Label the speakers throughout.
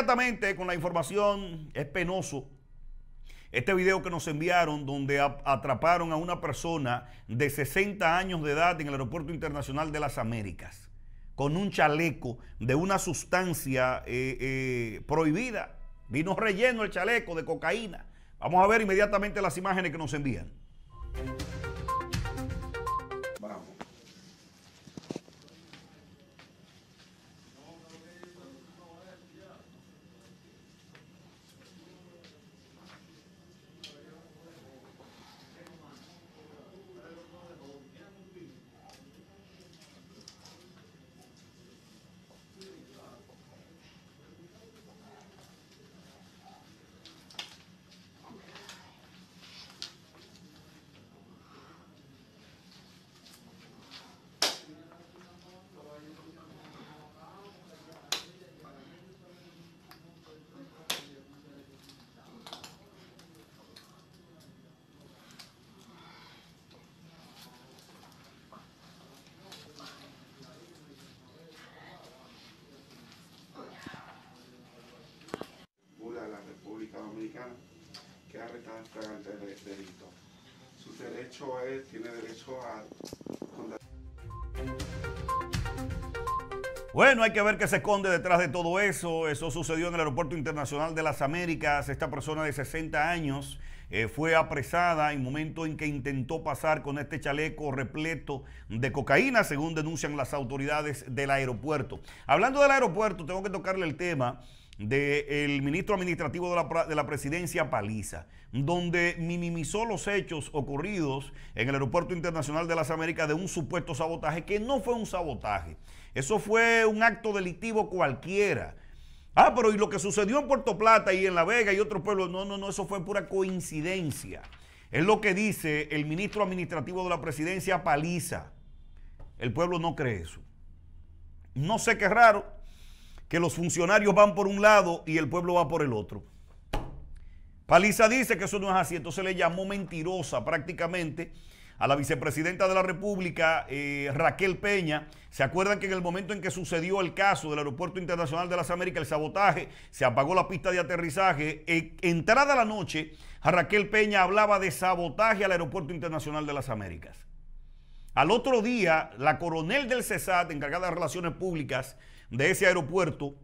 Speaker 1: inmediatamente con la información, es penoso. Este video que nos enviaron donde atraparon a una persona de 60 años de edad en el Aeropuerto Internacional de las Américas con un chaleco de una sustancia eh, eh, prohibida. Vino relleno el chaleco de cocaína. Vamos a ver inmediatamente las imágenes que nos envían. que ha delito. Su derecho es, tiene derecho a... Bueno, hay que ver qué se esconde detrás de todo eso. Eso sucedió en el Aeropuerto Internacional de las Américas. Esta persona de 60 años eh, fue apresada en momento en que intentó pasar con este chaleco repleto de cocaína, según denuncian las autoridades del aeropuerto. Hablando del aeropuerto, tengo que tocarle el tema del ministro administrativo de la, presidencia Paliza, donde minimizó los hechos ocurridos en el Aeropuerto Internacional de las Américas de un supuesto sabotaje, que no fue un sabotaje, eso fue un acto delictivo cualquiera. Ah, pero y lo que sucedió en Puerto Plata y en La Vega y otros pueblos, no, no, no, eso fue pura coincidencia. Es lo que dice el ministro administrativo de la presidencia Paliza. El pueblo no cree eso. No sé qué raro, que los funcionarios van por un lado y el pueblo va por el otro. Paliza dice que eso no es así, entonces le llamó mentirosa prácticamente a la vicepresidenta de la República, eh, Raquel Peña. ¿Se acuerdan que en el momento en que sucedió el caso del Aeropuerto Internacional de las Américas, el sabotaje, se apagó la pista de aterrizaje? E, entrada la noche, a Raquel Peña hablaba de sabotaje al Aeropuerto Internacional de las Américas. Al otro día, la coronel del CESAT, encargada de relaciones públicas de ese aeropuerto,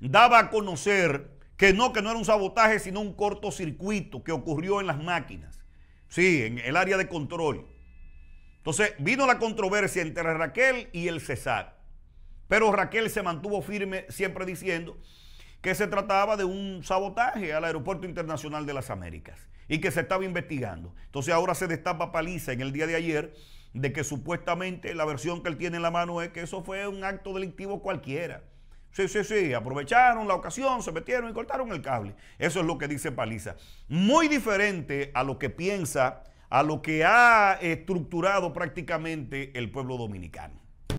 Speaker 1: daba a conocer que no, que no era un sabotaje, sino un cortocircuito que ocurrió en las máquinas, sí, en el área de control. Entonces vino la controversia entre Raquel y el CESAT, pero Raquel se mantuvo firme siempre diciendo que se trataba de un sabotaje al Aeropuerto Internacional de las Américas y que se estaba investigando. Entonces ahora se destapa paliza en el día de ayer de que supuestamente la versión que él tiene en la mano es que eso fue un acto delictivo cualquiera. Sí, sí, sí, aprovecharon la ocasión, se metieron y cortaron el cable. Eso es lo que dice Paliza. Muy diferente a lo que piensa, a lo que ha estructurado prácticamente el pueblo dominicano.